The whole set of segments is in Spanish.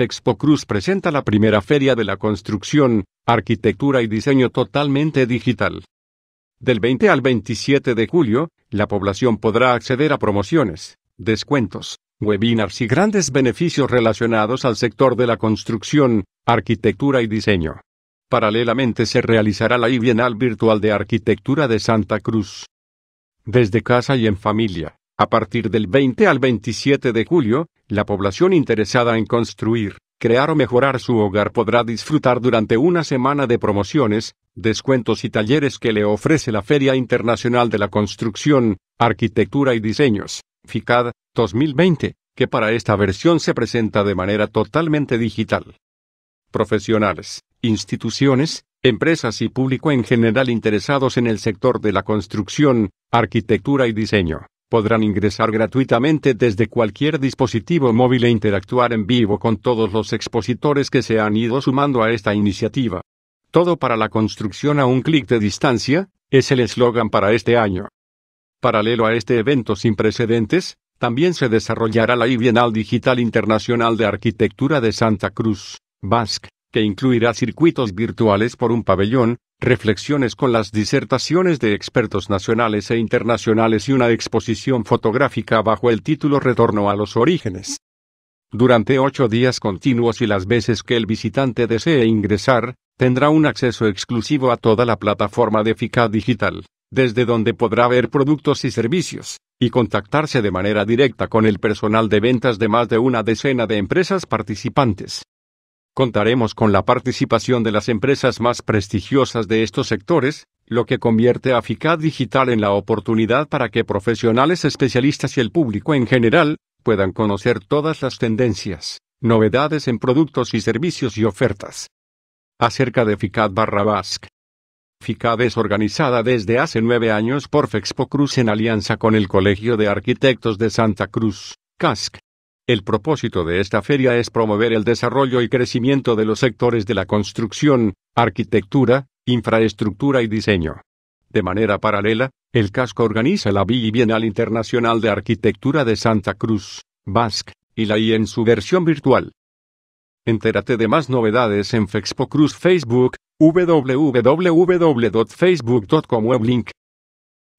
Expo Cruz presenta la primera feria de la construcción, arquitectura y diseño totalmente digital. Del 20 al 27 de julio, la población podrá acceder a promociones, descuentos, webinars y grandes beneficios relacionados al sector de la construcción, arquitectura y diseño. Paralelamente se realizará la Bienal Virtual de Arquitectura de Santa Cruz. Desde casa y en familia, a partir del 20 al 27 de julio, la población interesada en construir, crear o mejorar su hogar podrá disfrutar durante una semana de promociones, descuentos y talleres que le ofrece la Feria Internacional de la Construcción, Arquitectura y Diseños, FICAD, 2020, que para esta versión se presenta de manera totalmente digital. Profesionales, instituciones, empresas y público en general interesados en el sector de la construcción, arquitectura y diseño podrán ingresar gratuitamente desde cualquier dispositivo móvil e interactuar en vivo con todos los expositores que se han ido sumando a esta iniciativa. Todo para la construcción a un clic de distancia, es el eslogan para este año. Paralelo a este evento sin precedentes, también se desarrollará la Bienal Digital Internacional de Arquitectura de Santa Cruz, Basque, que incluirá circuitos virtuales por un pabellón, reflexiones con las disertaciones de expertos nacionales e internacionales y una exposición fotográfica bajo el título Retorno a los orígenes. Durante ocho días continuos y las veces que el visitante desee ingresar, tendrá un acceso exclusivo a toda la plataforma de FICA Digital, desde donde podrá ver productos y servicios, y contactarse de manera directa con el personal de ventas de más de una decena de empresas participantes. Contaremos con la participación de las empresas más prestigiosas de estos sectores, lo que convierte a FICAD Digital en la oportunidad para que profesionales especialistas y el público en general puedan conocer todas las tendencias, novedades en productos y servicios y ofertas. Acerca de FICAD Basque. FICAD es organizada desde hace nueve años por Fexpo Cruz en alianza con el Colegio de Arquitectos de Santa Cruz, CASC, el propósito de esta feria es promover el desarrollo y crecimiento de los sectores de la construcción, arquitectura, infraestructura y diseño. De manera paralela, el casco organiza la Bienal Internacional de Arquitectura de Santa Cruz, Basque, y la I en su versión virtual. Entérate de más novedades en Fexpo Cruz Facebook, www.facebook.com weblink.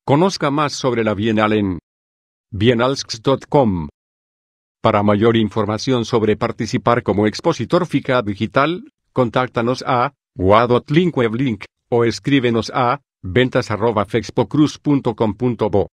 Conozca más sobre la Bienal en bienalsx.com. Para mayor información sobre participar como expositor FICA digital, contáctanos a Link o escríbenos a ventas@fexpocruz.com.bo.